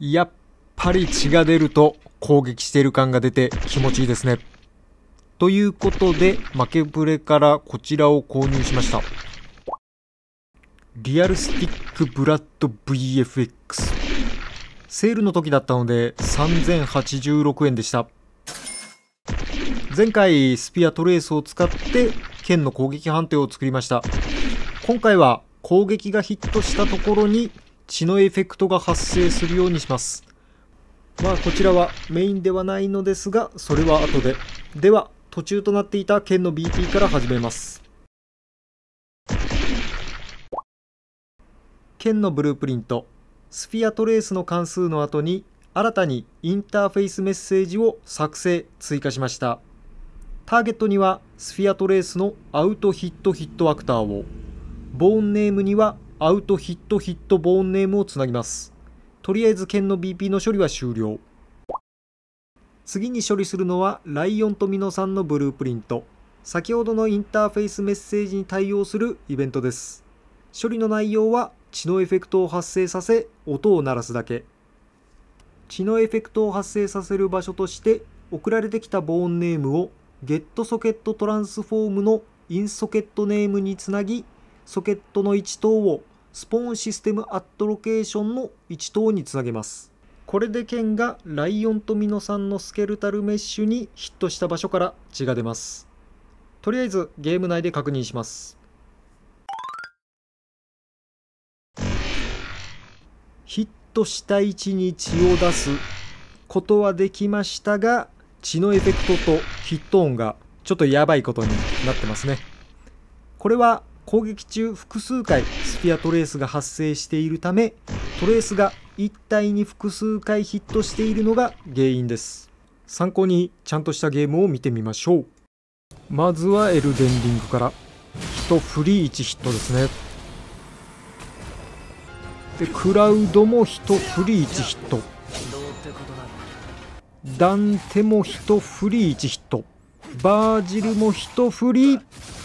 やっぱり血が出ると攻撃している感が出て気持ちいいですね。ということで、負けプレからこちらを購入しました。リアルスティックブラッド VFX。セールの時だったので3086円でした。前回スピアトレースを使って剣の攻撃判定を作りました。今回は攻撃がヒットしたところに血のエフェクトが発生するようにします。まあこちらはメインではないのですが、それは後で。では、途中となっていた剣の BP から始めます。剣のブループリント、スフィアトレースの関数の後に、新たにインターフェースメッセージを作成、追加しました。ターゲットにはスフィアトレースのアウトヒットヒットアクターを、ボーンネームにはアウトヒットヒットボーンネームをつなぎます。とりあえず剣の BP の処理は終了。次に処理するのはライオンとミノさんのブループリント。先ほどのインターフェースメッセージに対応するイベントです。処理の内容は血のエフェクトを発生させ音を鳴らすだけ。血のエフェクトを発生させる場所として送られてきたボーンネームを g e t ソケットトランスフォームのインソケットネームにつなぎソケットの位置等をスポーンシステムアットロケーションの1等につなげます。これで剣がライオンとミノさんのスケルタルメッシュにヒットした場所から血が出ます。とりあえずゲーム内で確認します。ヒットした位置に血を出すことはできましたが、血のエフェクトとヒット音がちょっとやばいことになってますね。これは攻撃中複数回スピアトレースが発生しているためトレースが1体に複数回ヒットしているのが原因です参考にちゃんとしたゲームを見てみましょうまずはエルデンリングから1フリー1ヒットですねでクラウドも1フリー1ヒットダンテも1フリー1ヒットバージルも1フリー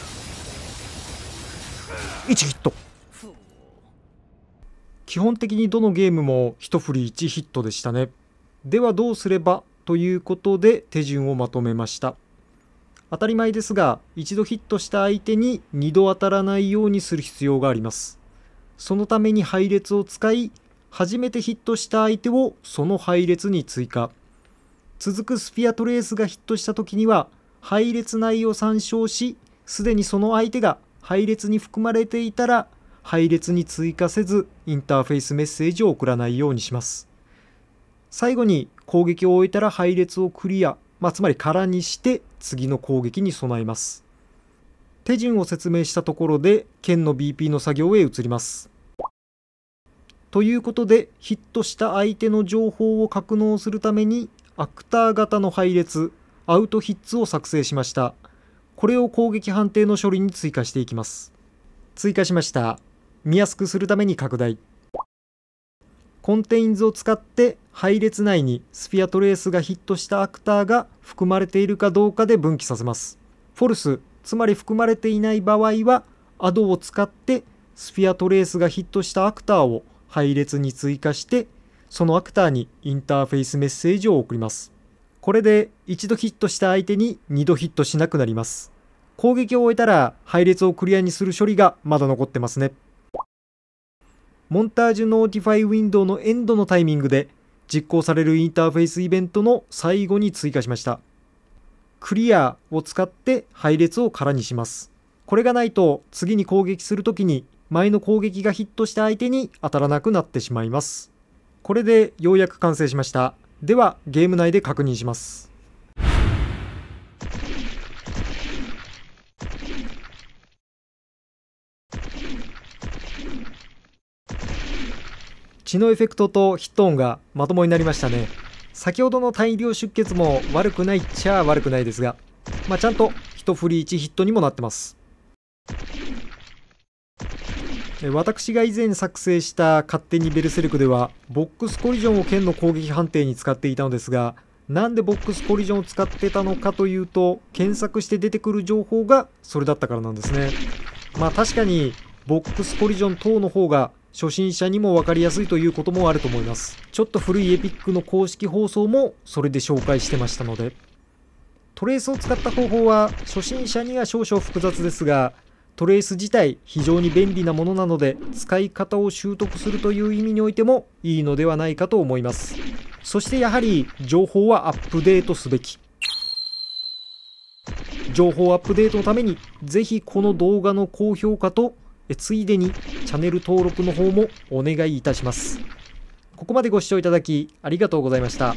1ヒット基本的にどのゲームも1振り1ヒットでしたねではどうすればということで手順をまとめました当たり前ですが一度ヒットした相手に2度当たらないようにする必要がありますそのために配列を使い初めてヒットした相手をその配列に追加続くスピアトレースがヒットした時には配列内を参照しすでにその相手が配列に含まれていたら配列に追加せずインターフェースメッセージを送らないようにします。最後に攻撃を終えたら配列をクリア、まあ、つまり空にして次の攻撃に備えます。手順を説明したところで剣の BP の作業へ移ります。ということでヒットした相手の情報を格納するためにアクター型の配列アウトヒッツを作成しました。これを攻撃判定の処理に追加していきます追加しました見やすくするために拡大コンテインズを使って配列内にスピアトレースがヒットしたアクターが含まれているかどうかで分岐させますフォルスつまり含まれていない場合はアドを使ってスピアトレースがヒットしたアクターを配列に追加してそのアクターにインターフェースメッセージを送りますこれで一度ヒットした相手に二度ヒットしなくなります。攻撃を終えたら配列をクリアにする処理がまだ残ってますね。モンタージュノーティファイウィンドウのエンドのタイミングで実行されるインターフェースイベントの最後に追加しました。クリアを使って配列を空にします。これがないと次に攻撃するときに前の攻撃がヒットした相手に当たらなくなってしまいます。これでようやく完成しました。ではゲーム内で確認します血のエフェクトとヒット音がまともになりましたね先ほどの大量出血も悪くないっちゃ悪くないですが、まあ、ちゃんと一振り1ヒットにもなってます私が以前作成した勝手にベルセルクではボックスコリジョンを剣の攻撃判定に使っていたのですがなんでボックスコリジョンを使ってたのかというと検索して出てくる情報がそれだったからなんですねまあ確かにボックスコリジョン等の方が初心者にも分かりやすいということもあると思いますちょっと古いエピックの公式放送もそれで紹介してましたのでトレースを使った方法は初心者には少々複雑ですがトレース自体非常に便利なものなので使い方を習得するという意味においてもいいのではないかと思いますそしてやはり情報はアップデートすべき情報アップデートのためにぜひこの動画の高評価とついでにチャンネル登録の方もお願いいたしますここまでご視聴いただきありがとうございました。